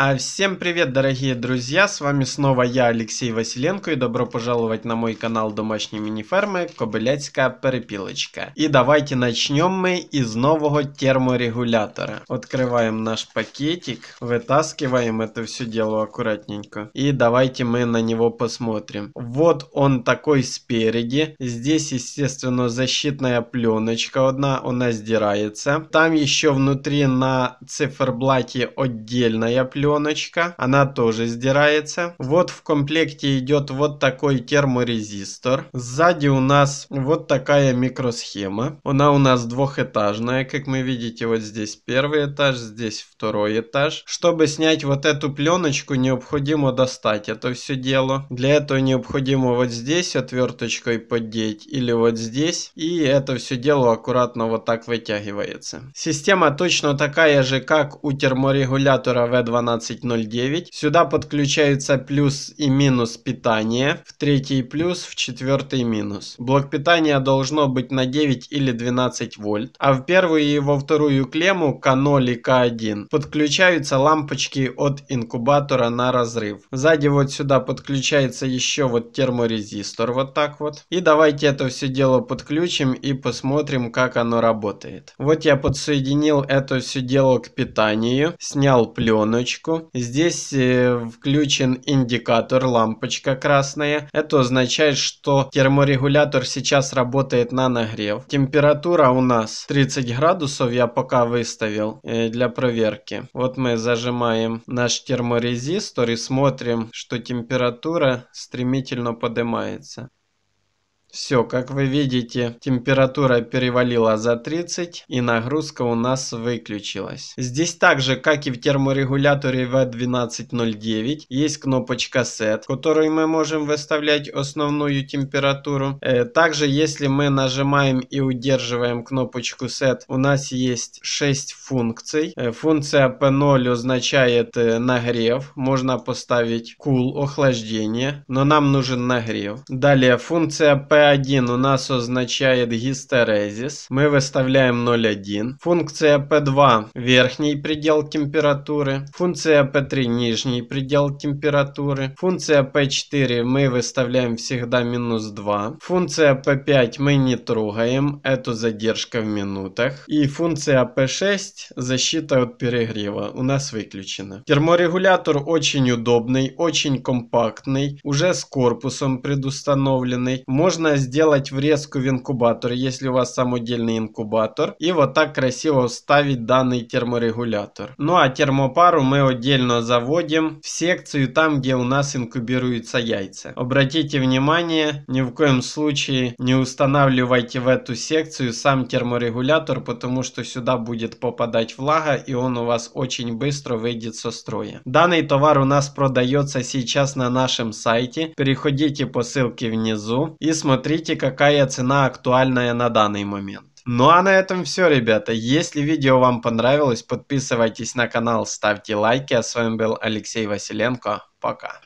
А всем привет, дорогие друзья! С вами снова я, Алексей Василенко, и добро пожаловать на мой канал домашней мини-фермы Кобиляцька перепилочка. И давайте начнем мы из нового терморегулятора. Открываем наш пакетик, вытаскиваем это все дело аккуратненько. И давайте мы на него посмотрим. Вот он такой спереди. Здесь, естественно, защитная пленочка одна, она сдирается. Там еще внутри на циферблате отдельная пленочка пленочка, она тоже сдирается. Вот в комплекте идет вот такой терморезистор. Сзади у нас вот такая микросхема. Она у нас двухэтажная, как мы видите, вот здесь первый этаж, здесь второй этаж. Чтобы снять вот эту пленочку, необходимо достать это все дело. Для этого необходимо вот здесь отверточкой поддеть или вот здесь. И это все дело аккуратно вот так вытягивается. Система точно такая же, как у терморегулятора V12 12.09. Сюда подключается плюс и минус питания. В третий плюс, в четвертый минус. Блок питания должно быть на 9 или 12 вольт. А в первую и во вторую клемму К0 и К1 подключаются лампочки от инкубатора на разрыв. Сзади вот сюда подключается еще вот терморезистор вот так вот. И давайте это все дело подключим и посмотрим как оно работает. Вот я подсоединил это все дело к питанию, снял пленочку лампочку. Здесь э, включен индикатор, лампочка красная. Это означает, что терморегулятор сейчас работает на нагрев. Температура у нас 30 градусов, я пока выставил э, для проверки. Вот мы зажимаем наш терморезистор и смотрим, что температура стремительно поднимается. Все, как вы видите, температура перевалила за 30 и нагрузка у нас выключилась. Здесь также, как и в терморегуляторе V1209, есть кнопочка Set, которой мы можем выставлять основную температуру. Э, также, если мы нажимаем и удерживаем кнопочку Set, у нас есть 6 функций. Э, функция P0 означает э, нагрев, можно поставить Cool, охлаждение, но нам нужен нагрев. Далее, функция P P1 у нас означает гистерезис. Мы выставляем 0,1. Функция P2 верхний предел температуры. Функция P3 нижний предел температуры. Функция P4 мы выставляем всегда минус 2. Функция P5 мы не трогаем. Эту задержка в минутах. И функция P6 защита от перегрева у нас выключена. Терморегулятор очень удобный, очень компактный. Уже с корпусом предустановленный. Можно можно сделать врезку в инкубатор, если у вас самодельный инкубатор. И вот так красиво вставить данный терморегулятор. Ну а термопару мы отдельно заводим в секцию там, где у нас инкубируются яйца. Обратите внимание, ни в коем случае не устанавливайте в эту секцию сам терморегулятор, потому что сюда будет попадать влага и он у вас очень быстро выйдет со строя. Данный товар у нас продается сейчас на нашем сайте. Переходите по ссылке внизу и смотрите Смотрите, какая цена актуальная на данный момент. Ну а на этом все, ребята. Если видео вам понравилось, подписывайтесь на канал, ставьте лайки. А с вами был Алексей Василенко. Пока.